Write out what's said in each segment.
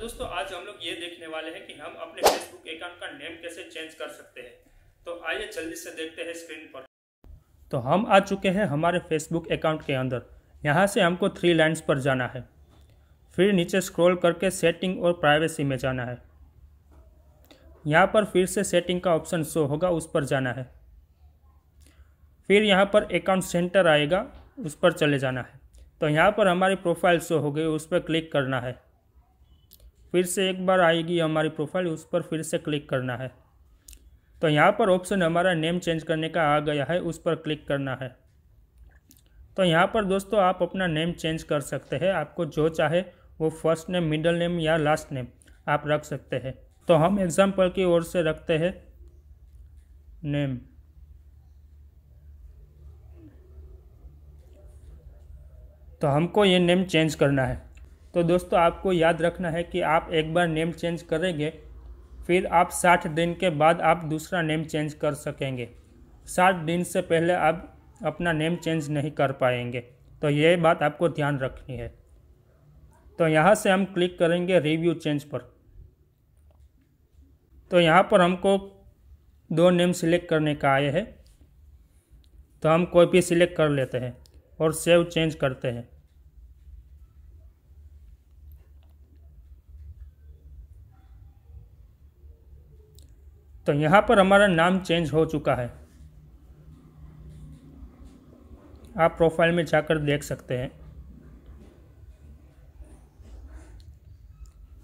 दोस्तों आज हम लोग ये देखने वाले हैं कि हम अपने फेसबुक अकाउंट का नेम कैसे चेंज कर सकते हैं तो आइए जल्दी से देखते हैं स्क्रीन पर तो हम आ चुके हैं हमारे फेसबुक अकाउंट के अंदर यहाँ से हमको थ्री लाइन्स पर जाना है फिर नीचे स्क्रॉल करके सेटिंग और प्राइवेसी में जाना है यहाँ पर फिर से सेटिंग का ऑप्शन शो होगा उस पर जाना है फिर यहाँ पर अकाउंट सेंटर आएगा उस पर चले जाना है तो यहाँ पर हमारी प्रोफाइल शो हो गई उस पर क्लिक करना है फिर से एक बार आएगी हमारी प्रोफाइल उस पर फिर से क्लिक करना है तो यहाँ पर ऑप्शन हमारा नेम चेंज करने का आ गया है उस पर क्लिक करना है तो यहाँ पर दोस्तों आप अपना नेम चेंज कर सकते हैं आपको जो चाहे वो फर्स्ट नेम मिडल नेम या लास्ट नेम आप रख सकते हैं तो हम एग्जाम्पल की ओर से रखते हैं नेम तो हमको ये नेम चेंज करना है तो दोस्तों आपको याद रखना है कि आप एक बार नेम चेंज करेंगे फिर आप साठ दिन के बाद आप दूसरा नेम चेंज कर सकेंगे साठ दिन से पहले आप अपना नेम चेंज नहीं कर पाएंगे तो ये बात आपको ध्यान रखनी है तो यहाँ से हम क्लिक करेंगे रिव्यू चेंज पर तो यहाँ पर हमको दो नेम सिलेक्ट करने का आए है तो हम कोई भी सिलेक्ट कर लेते हैं और सेव चेंज करते हैं तो यहाँ पर हमारा नाम चेंज हो चुका है आप प्रोफाइल में जाकर देख सकते हैं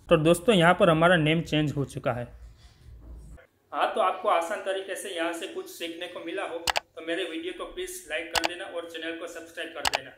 तो दोस्तों यहाँ पर हमारा नेम चेंज हो चुका है हाँ तो आपको आसान तरीके से यहाँ से कुछ सीखने को मिला हो तो मेरे वीडियो को प्लीज़ लाइक कर देना और चैनल को सब्सक्राइब कर देना